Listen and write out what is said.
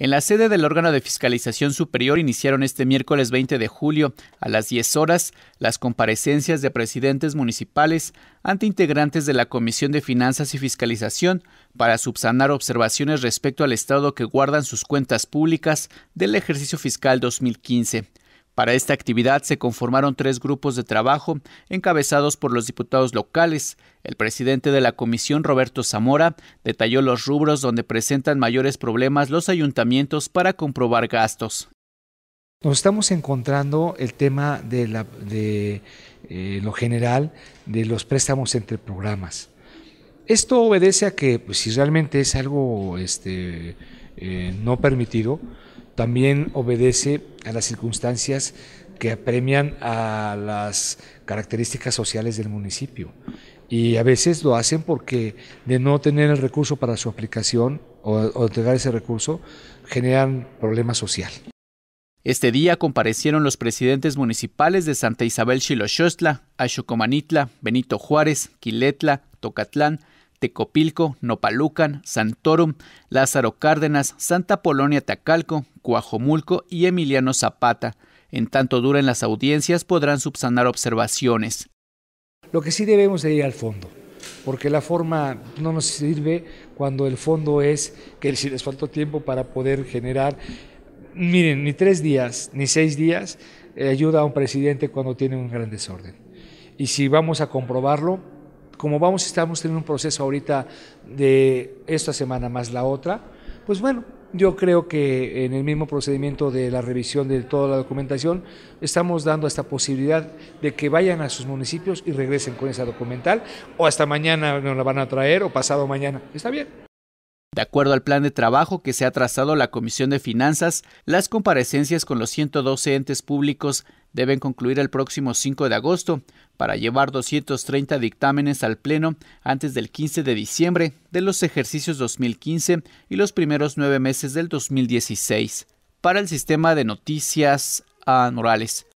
En la sede del órgano de fiscalización superior iniciaron este miércoles 20 de julio a las 10 horas las comparecencias de presidentes municipales ante integrantes de la Comisión de Finanzas y Fiscalización para subsanar observaciones respecto al estado que guardan sus cuentas públicas del ejercicio fiscal 2015. Para esta actividad se conformaron tres grupos de trabajo encabezados por los diputados locales. El presidente de la comisión, Roberto Zamora, detalló los rubros donde presentan mayores problemas los ayuntamientos para comprobar gastos. Nos estamos encontrando el tema de, eh, lo general de los préstamos entre programas. Esto obedece a que pues, si realmente es algo este, eh, no permitido, también obedece a las circunstancias que apremian a las características sociales del municipio. Y a veces lo hacen porque de no tener el recurso para su aplicación o, de tener ese recurso, generan problema social. Este día comparecieron los presidentes municipales de Santa Isabel Chilochostla, Ayucomanitla, Benito Juárez, Quiletla, Tocatlán, Tecopilco, Nopalucan, Santorum, Lázaro Cárdenas, Santa Polonia Tacalco, Cuajomulco y Emiliano Zapata. En tanto duren las audiencias podrán subsanar observaciones. Lo que sí debemos de ir al fondo, porque la forma no nos sirve cuando el fondo es que si les faltó tiempo para poder generar, miren, ni tres días, ni seis días eh, ayuda a un presidente cuando tiene un gran desorden. Y si vamos a comprobarlo, como vamos, estamos teniendo un proceso ahorita de esta semana más la otra, pues bueno, yo creo que en el mismo procedimiento de la revisión de toda la documentación, estamos dando esta posibilidad de que vayan a sus municipios y regresen con esa documental, o hasta mañana nos la van a traer, o pasado mañana. Está bien. De acuerdo al plan de trabajo que se ha trazado la Comisión de Finanzas, las comparecencias con los 112 entes públicos deben concluir el próximo 5 de agosto para llevar 230 dictámenes al Pleno antes del 15 de diciembre de los ejercicios 2015 y los primeros nueve meses del 2016. Para el sistema de noticias Anuales.